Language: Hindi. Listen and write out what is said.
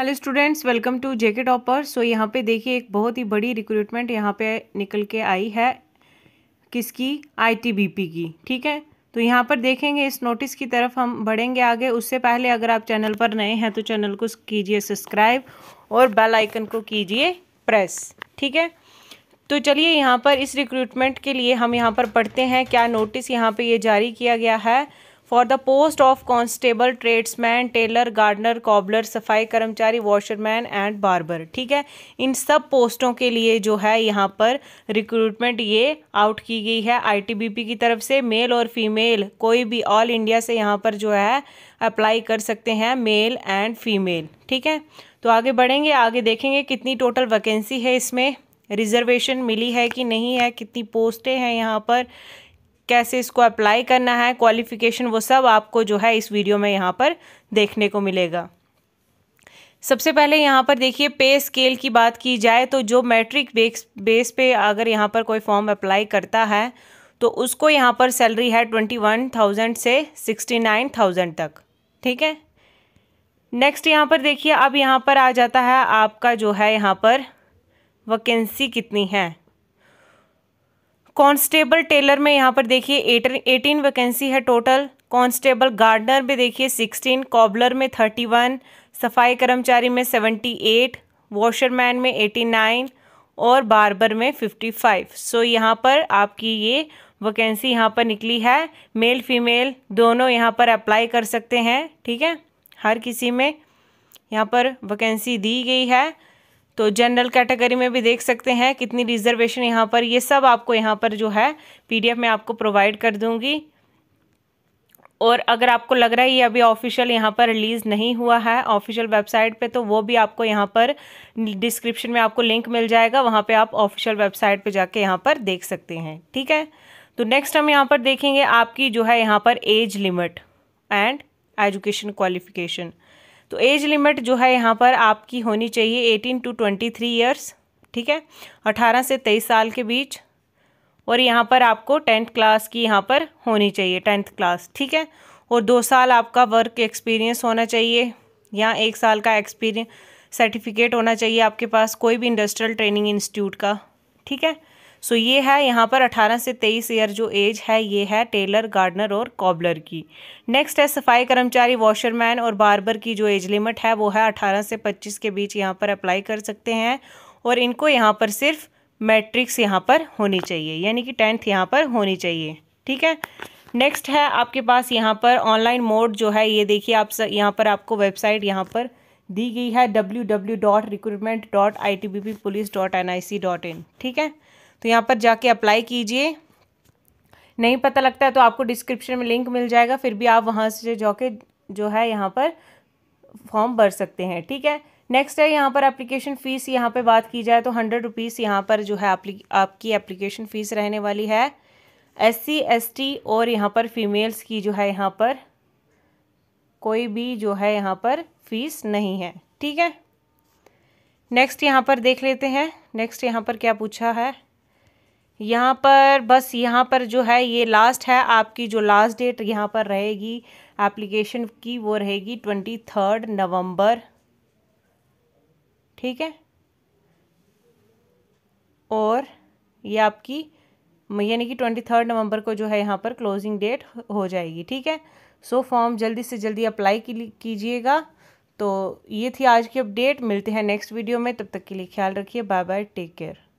hello students welcome to JK topper so यहाँ पे देखिए एक बहुत ही बड़ी रिक्रूटमेंट यहाँ पे निकल के आई है किसकी आईटीबीपी की ठीक है तो यहाँ पर देखेंगे इस नोटिस की तरफ हम बढ़ेंगे आगे उससे पहले अगर आप चैनल पर नए हैं तो चैनल को कीजिए सब्सक्राइब और बेल आइकन को कीजिए प्रेस ठीक है तो चलिए यहाँ पर इस रिक्रूटमेंट के लिए हम यहाँ पर पढ़ते हैं क्या नोटिस यहाँ पर ये यह जारी किया गया है for the post of constable tradesman tailor gardener cobbler सफाई कर्मचारी वॉशरमैन एंड बार्बर ठीक है इन सब पोस्टों के लिए जो है यहाँ पर रिक्रूटमेंट ये आउट की गई है आईटीबीपी की तरफ से मेल और फीमेल कोई भी ऑल इंडिया से यहाँ पर जो है अप्लाई कर सकते हैं मेल एंड फीमेल ठीक है तो आगे बढ़ेंगे आगे देखेंगे कितनी टोटल वैकेंसी है इसमें रिजर्वेशन मिली है कि नहीं है कितनी पोस्टें हैं यहाँ पर कैसे इसको अप्लाई करना है क्वालिफ़िकेशन वो सब आपको जो है इस वीडियो में यहाँ पर देखने को मिलेगा सबसे पहले यहाँ पर देखिए पे स्केल की बात की जाए तो जो मैट्रिक बेस बेस पे अगर यहाँ पर कोई फॉर्म अप्लाई करता है तो उसको यहाँ पर सैलरी है ट्वेंटी वन थाउजेंड से सिक्सटी नाइन थाउजेंड तक ठीक है नेक्स्ट यहाँ पर देखिए अब यहाँ पर आ जाता है आपका जो है यहाँ पर वैकेंसी कितनी है कांस्टेबल टेलर में यहाँ पर देखिए एटीन वैकेंसी है टोटल कांस्टेबल गार्डनर में देखिए सिक्सटीन कॉबलर में थर्टी वन सफाई कर्मचारी में सेवेंटी एट वॉशरमैन में एटी नाइन और बारबर में फिफ्टी फाइव सो यहाँ पर आपकी ये वैकेंसी यहाँ पर निकली है मेल फीमेल दोनों यहाँ पर अप्लाई कर सकते हैं ठीक है हर किसी में यहाँ पर वैकेंसी दी गई है तो जनरल कैटेगरी में भी देख सकते हैं कितनी रिजर्वेशन यहाँ पर ये सब आपको यहाँ पर जो है पीडीएफ में आपको प्रोवाइड कर दूंगी और अगर आपको लग रहा है ये अभी ऑफिशियल यहाँ पर रिलीज़ नहीं हुआ है ऑफिशियल वेबसाइट पे तो वो भी आपको यहाँ पर डिस्क्रिप्शन में आपको लिंक मिल जाएगा वहाँ पे आप ऑफिशियल वेबसाइट पे जाके यहाँ पर देख सकते हैं ठीक है तो नेक्स्ट हम यहाँ पर देखेंगे आपकी जो है यहाँ पर age limit and education qualification तो एज लिमिट जो है यहाँ पर आपकी होनी चाहिए eighteen to twenty three years ठीक है अठारह से तेईस साल के बीच और यहाँ पर आपको टेंथ क्लास की यहाँ पर होनी चाहिए टेंथ क्लास ठीक है और दो साल आपका वर्क एक्सपीरियंस होना चाहिए या एक साल का एक्सपीरियंस सर्टिफिकेट होना चाहिए आपके पास कोई भी इंडस्ट्रियल ट्रेनिंग इंस्टीट्यूट का ठीक है सो ये है यहाँ पर 18 से 23 ईयर जो एज है ये है टेलर गार्डनर और कॉबलर की नेक्स्ट है सफाई कर्मचारी वॉशरमैन और बारबर की जो एज लिमिट है वो है 18 से 25 के बीच यहाँ पर अप्लाई कर सकते हैं और इनको यहाँ पर सिर्फ मैट्रिक्स यहाँ पर होनी चाहिए यानी कि टेंथ यहाँ पर होनी चाहिए ठीक है नेक्स्ट है आपके पास यहाँ पर ऑनलाइन मोड जो है ये देखिए आप यहाँ पर आपको वेबसाइट यहाँ पर दी गई है W W dot recruitment dot I T B P police N I C dot in ठीक है तो यहाँ पर जाके अप्लाई कीजिए नहीं पता लगता है तो आपको डिस्क्रिप्शन में लिंक मिल जाएगा फिर भी आप वहाँ से जाके जो है यहाँ पर फॉर्म भर सकते हैं ठीक है नेक्स्ट है यहाँ पर एप्लीकेशन फ़ीस यहाँ पे बात की जाए तो हंड्रेड रुपीज़ यहाँ पर जो है आपकी एप्लीकेशन फ़ीस रहने वाली है एस सी एस टी और यहाँ पर फीमेल्स की जो है यहाँ पर कोई भी जो है यहाँ पर फीस नहीं है ठीक है नेक्स्ट यहाँ पर देख लेते हैं नेक्स्ट यहाँ पर क्या पूछा है यहाँ पर बस यहाँ पर जो है ये लास्ट है आपकी जो लास्ट डेट यहाँ पर रहेगी एप्लीकेशन की वो रहेगी ट्वेंटी थर्ड नवम्बर ठीक है और ये आपकी यानी कि ट्वेंटी थर्ड नवम्बर को जो है यहाँ पर क्लोजिंग डेट हो जाएगी ठीक है सो so, फॉर्म जल्दी से जल्दी अप्लाई कीजिएगा तो ये थी आज की अपडेट मिलते हैं नेक्स्ट वीडियो में तब तक के लिए ख्याल रखिए बाय बाय टेक केयर